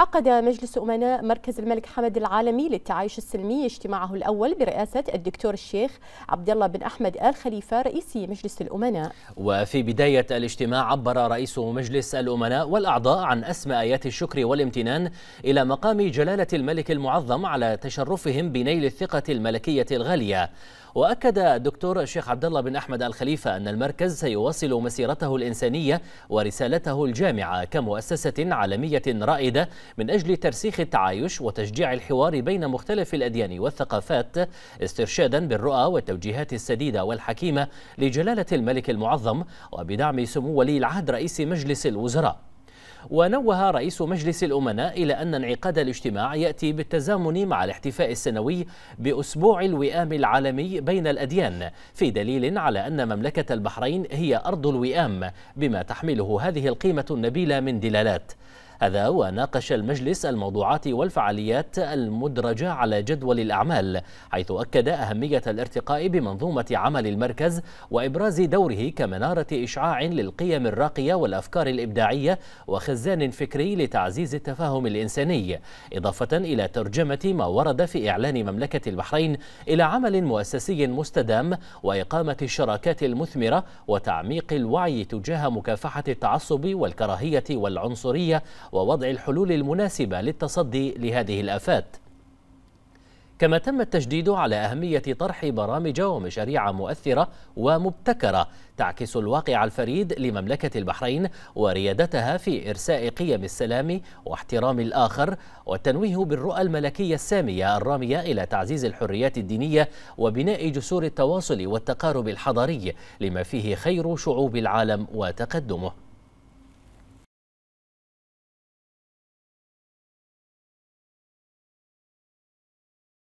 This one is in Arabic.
عقد مجلس أمناء مركز الملك حمد العالمي للتعايش السلمي اجتماعه الأول برئاسة الدكتور الشيخ عبد الله بن أحمد آل خليفة رئيس مجلس الأمناء وفي بداية الاجتماع عبر رئيس مجلس الأمناء والأعضاء عن أسمى آيات الشكر والامتنان إلى مقام جلالة الملك المعظم على تشرفهم بنيل الثقة الملكية الغالية وأكد الدكتور الشيخ عبد الله بن أحمد الخليفة أن المركز سيواصل مسيرته الإنسانية ورسالته الجامعة كمؤسسة عالمية رائدة من أجل ترسيخ التعايش وتشجيع الحوار بين مختلف الأديان والثقافات استرشادا بالرؤى والتوجيهات السديدة والحكيمة لجلالة الملك المعظم وبدعم سمو ولي العهد رئيس مجلس الوزراء ونوه رئيس مجلس الأمناء إلى أن انعقاد الاجتماع يأتي بالتزامن مع الاحتفاء السنوي بأسبوع الوئام العالمي بين الأديان في دليل على أن مملكة البحرين هي أرض الوئام بما تحمله هذه القيمة النبيلة من دلالات هذا وناقش المجلس الموضوعات والفعاليات المدرجة على جدول الأعمال حيث أكد أهمية الارتقاء بمنظومة عمل المركز وإبراز دوره كمنارة إشعاع للقيم الراقية والأفكار الإبداعية وخزان فكري لتعزيز التفاهم الإنساني إضافة إلى ترجمة ما ورد في إعلان مملكة البحرين إلى عمل مؤسسي مستدام وإقامة الشراكات المثمرة وتعميق الوعي تجاه مكافحة التعصب والكراهية والعنصرية ووضع الحلول المناسبة للتصدي لهذه الآفات كما تم التشديد على أهمية طرح برامج ومشاريع مؤثرة ومبتكرة تعكس الواقع الفريد لمملكة البحرين وريادتها في إرساء قيم السلام واحترام الآخر والتنويه بالرؤى الملكية السامية الرامية إلى تعزيز الحريات الدينية وبناء جسور التواصل والتقارب الحضاري لما فيه خير شعوب العالم وتقدمه